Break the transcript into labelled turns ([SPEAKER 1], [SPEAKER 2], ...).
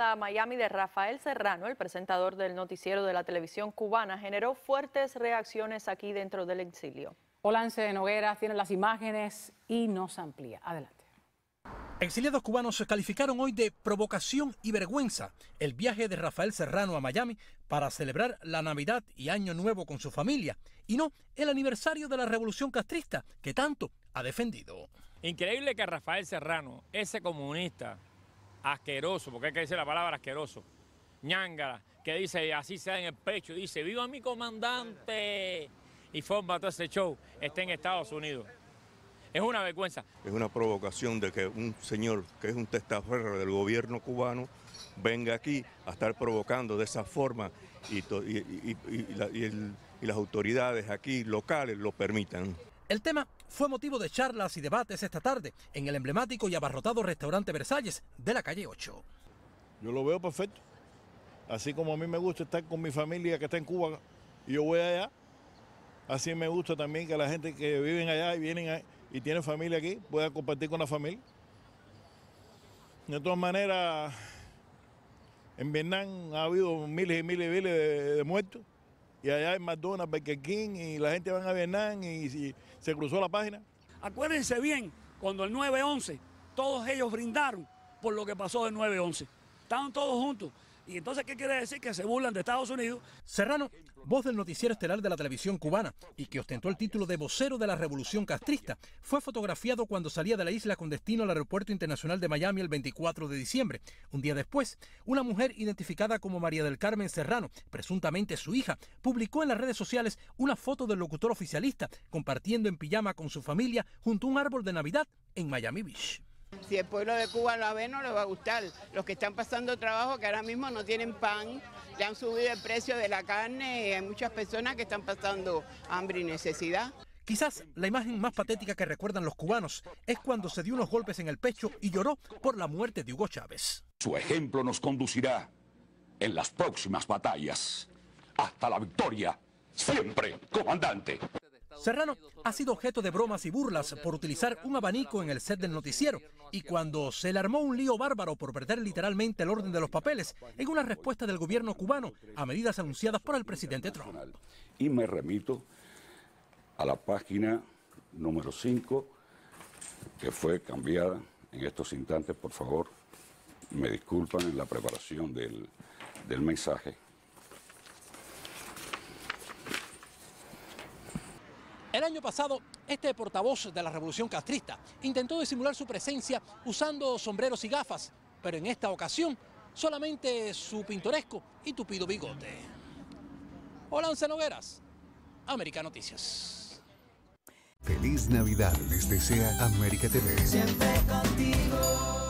[SPEAKER 1] a Miami de Rafael Serrano, el presentador del noticiero de la televisión cubana, generó fuertes reacciones aquí dentro del exilio. Olance de Noguera tiene las imágenes y nos amplía. Adelante. Exiliados cubanos se calificaron hoy de provocación y vergüenza el viaje de Rafael Serrano a Miami para celebrar la Navidad y Año Nuevo con su familia y no el aniversario de la Revolución Castrista que tanto ha defendido. Increíble que Rafael Serrano, ese comunista, asqueroso, porque hay que decir la palabra asqueroso, ñangara, que dice así sea en el pecho, dice viva mi comandante y forma todo ese show, está en Estados Unidos. Es una vergüenza. Es una provocación de que un señor que es un testaferro del gobierno cubano venga aquí a estar provocando de esa forma y, y, las autoridades aquí locales lo permitan. El tema fue motivo de charlas y debates esta tarde en el emblemático y abarrotado restaurante Versalles de la calle 8. Yo lo veo perfecto. Así como a mí me gusta estar con mi familia que está en Cuba, y yo voy allá. Así me gusta también que la gente que vive allá y vienen y tiene familia aquí pueda compartir con la familia. De todas maneras, en Vietnam ha habido miles y miles y miles de muertos y allá en McDonald's, Burger y la gente van a Vietnam y, y se cruzó la página. Acuérdense bien, cuando el 9-11, todos ellos brindaron por lo que pasó del 9-11. Estaban todos juntos. Y entonces, ¿qué quiere decir? Que se burlan de Estados Unidos. Serrano, voz del noticiero estelar de la televisión cubana y que ostentó el título de vocero de la revolución castrista, fue fotografiado cuando salía de la isla con destino al Aeropuerto Internacional de Miami el 24 de diciembre. Un día después, una mujer identificada como María del Carmen Serrano, presuntamente su hija, publicó en las redes sociales una foto del locutor oficialista compartiendo en pijama con su familia junto a un árbol de Navidad en Miami Beach. Si el pueblo de Cuba lo ve, no le va a gustar. Los que están pasando trabajo, que ahora mismo no tienen pan, le han subido el precio de la carne y hay muchas personas que están pasando hambre y necesidad. Quizás la imagen más patética que recuerdan los cubanos es cuando se dio unos golpes en el pecho y lloró por la muerte de Hugo Chávez. Su ejemplo nos conducirá en las próximas batallas hasta la victoria, siempre, comandante. Serrano ha sido objeto de bromas y burlas por utilizar un abanico en el set del noticiero y cuando se le armó un lío bárbaro por perder literalmente el orden de los papeles en una respuesta del gobierno cubano a medidas anunciadas por el presidente Trump. Y me remito a la página número 5 que fue cambiada en estos instantes, por favor, me disculpan en la preparación del, del mensaje. El año pasado, este portavoz de la revolución castrista intentó disimular su presencia usando sombreros y gafas, pero en esta ocasión solamente su pintoresco y tupido bigote. Hola Nogueras, América Noticias. Feliz Navidad les desea América TV. Siempre contigo.